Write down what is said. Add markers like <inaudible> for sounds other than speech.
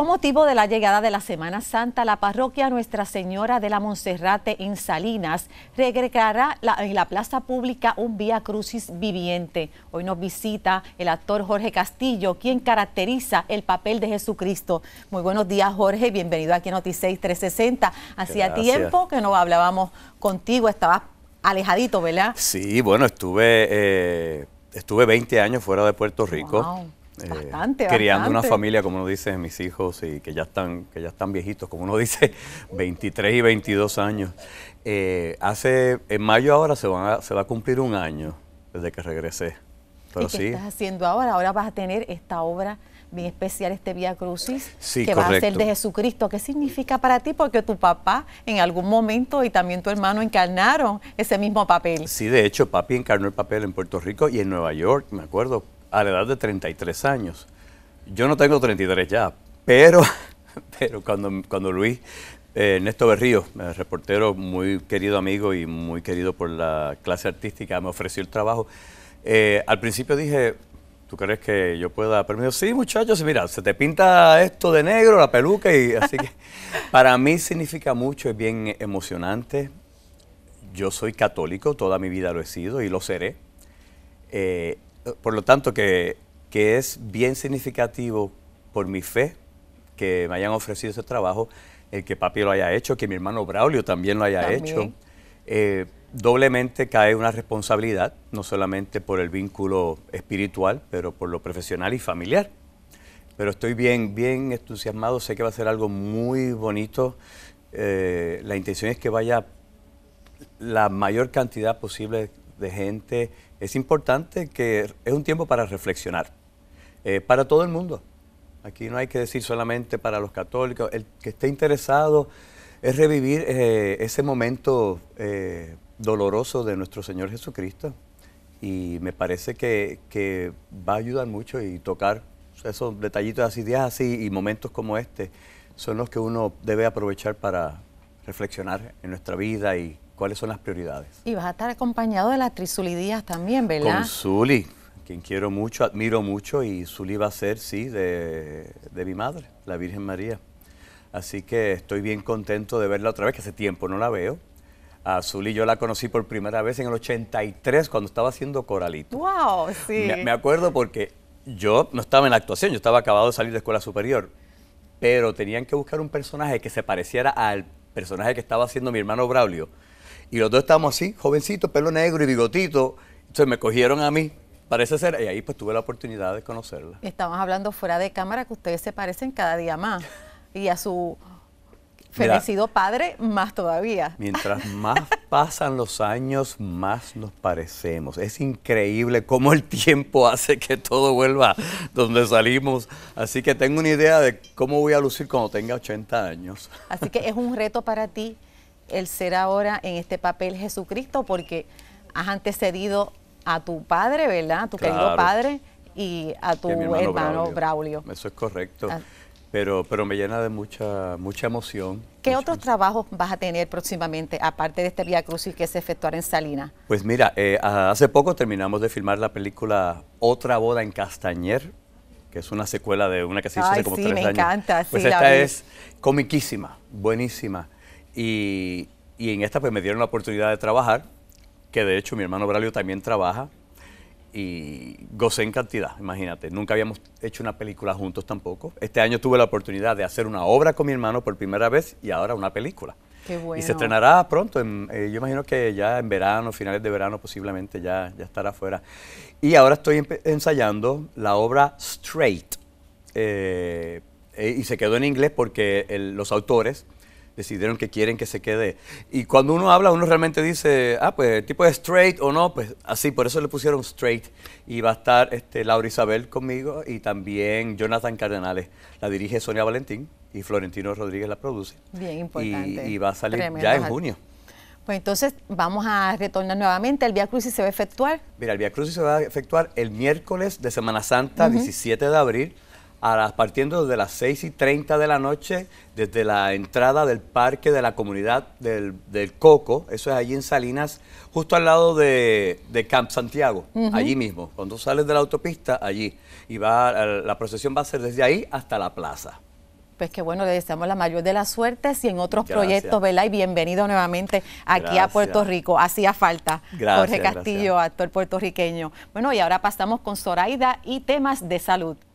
Con motivo de la llegada de la Semana Santa, la parroquia Nuestra Señora de la Monserrate en Salinas regresará en la plaza pública un vía crucis viviente. Hoy nos visita el actor Jorge Castillo, quien caracteriza el papel de Jesucristo. Muy buenos días, Jorge. Bienvenido aquí a Noticeis 360. Hacía tiempo que no hablábamos contigo, estabas alejadito, ¿verdad? Sí, bueno, estuve, eh, estuve 20 años fuera de Puerto Rico. Eh, bastante, criando una familia, como uno dice, mis hijos, y que ya están, que ya están viejitos, como uno <laughs> dice, 23 y 22 años. Eh, hace, en mayo ahora se, van se va a cumplir un año desde que regresé. Pero qué estás haciendo ahora? Ahora vas a tener esta obra bien especial, este Vía Crucis, que va a ser de Jesucristo. ¿Qué significa para ti? Porque tu papá en algún momento y también tu hermano encarnaron ese mismo papel. Sí, de hecho, papi encarnó el papel en Puerto Rico y en Nueva York, me acuerdo, a la edad de 33 años. Yo no tengo 33 ya, pero, <laughs> pero cuando, cuando Luis eh, Néstor Berrío, eh, reportero muy querido amigo y muy querido por la clase artística, me ofreció el trabajo. Eh, al principio dije, ¿tú crees que yo pueda? Pero sí, muchachos, mira, se te pinta esto de negro, la peluca, y así que <laughs> para mí significa mucho, es bien emocionante. Yo soy católico, toda mi vida lo he sido y lo seré por lo tanto, que, es bien significativo por mi fe que me hayan ofrecido ese trabajo, el que papi lo haya hecho, que mi hermano Braulio también lo haya hecho. Eh, doblemente cae una responsabilidad, no solamente por el vínculo espiritual, pero por lo profesional y familiar. Pero estoy bien, bien entusiasmado, sé que va a ser algo muy bonito. Eh, la intención es que vaya la mayor cantidad posible de gente, es importante que es un tiempo para reflexionar, eh, para todo el mundo. Aquí no hay que decir solamente para los católicos, el que esté interesado es revivir eh, ese momento eh, doloroso de nuestro Señor Jesucristo. Y me parece que, que, va a ayudar mucho y tocar esos detallitos así, días así y momentos como este son los que uno debe aprovechar para reflexionar en nuestra vida y cuáles son las prioridades. Y vas a estar acompañado de la actriz Díaz también, ¿verdad? Con Zully, quien quiero mucho, admiro mucho, y Zuli va a ser, sí, de, mi madre, la Virgen María. Así que estoy bien contento de verla otra vez, que hace tiempo no la veo. A Zuli. yo la conocí por primera vez en el 83 cuando estaba haciendo Coralito. ¡Wow! Sí. me, acuerdo porque yo no estaba en la actuación, yo estaba acabado de salir de escuela superior, pero tenían que buscar un personaje que se pareciera al personaje que estaba haciendo mi hermano Braulio y los dos estábamos así, jovencitos, pelo negro y bigotito. Entonces me cogieron a mí, parece ser, y ahí pues tuve la oportunidad de conocerla. Estamos hablando fuera de cámara que ustedes se parecen cada día más. <laughs> Y a su fenecido padre, más todavía. Mientras <laughs> más pasan los años, más nos parecemos. Es increíble cómo el tiempo hace que todo vuelva donde salimos. Así que tengo una idea de cómo voy a lucir cuando tenga 80 años. Así que es un reto para ti el ser ahora en este papel Jesucristo, porque has antecedido a tu padre, ¿verdad? A tu querido padre y a tu hermano, Braulio. Eso es correcto. Ah. Pero, pero me llena de mucha, mucha emoción. ¿Qué otros trabajos vas a tener próximamente, aparte de este Via Crucis que se efectuará en Salinas? Pues mira, eh, hace poco terminamos de filmar la película Otra boda en Castañer, que es una secuela de una que se hizo hace como sí, me Encanta, pues esta es comiquísima, buenísima. Y, y en esta pues me dieron la oportunidad de trabajar, que de hecho mi hermano bralio también trabaja, y gocé en cantidad, imagínate. Nunca habíamos hecho una película juntos tampoco. Este año tuve la oportunidad de hacer una obra con mi hermano por primera vez y ahora una película. Qué bueno. Y se estrenará pronto, eh, yo imagino que ya en verano, finales de verano posiblemente ya, ya estará afuera. Y ahora estoy ensayando la obra Straight. Eh, eh, y se quedó en inglés porque los autores decidieron que quieren que se quede. Y cuando uno habla, uno realmente dice, ah, pues el tipo es straight o no, pues así, por eso le pusieron straight. Y va a estar este, Laura Isabel conmigo y también Jonathan Cardenales. La dirige Sonia Valentín y Florentino Rodríguez la produce. Bien importante. Y, va a salir ya en junio. Pues entonces vamos a retornar nuevamente. ¿El Via Crucis se va a efectuar? Mira, el Via Crucis se va a efectuar el miércoles de Semana Santa, 17 de abril a las, partiendo de las 6 y 30 de la noche, desde la entrada del parque de la comunidad del, Coco, eso es allí en Salinas, justo al lado de, Camp Santiago, allí mismo. Cuando sales de la autopista, allí. Y va, la procesión va a ser desde ahí hasta la plaza pues qué bueno, le deseamos la mayor de las suertes y en otros proyectos, ¿verdad? Y bienvenido nuevamente aquí a Puerto Rico. Hacía falta Jorge Castillo, actor puertorriqueño. Bueno, y ahora pasamos con Zoraida y temas de salud.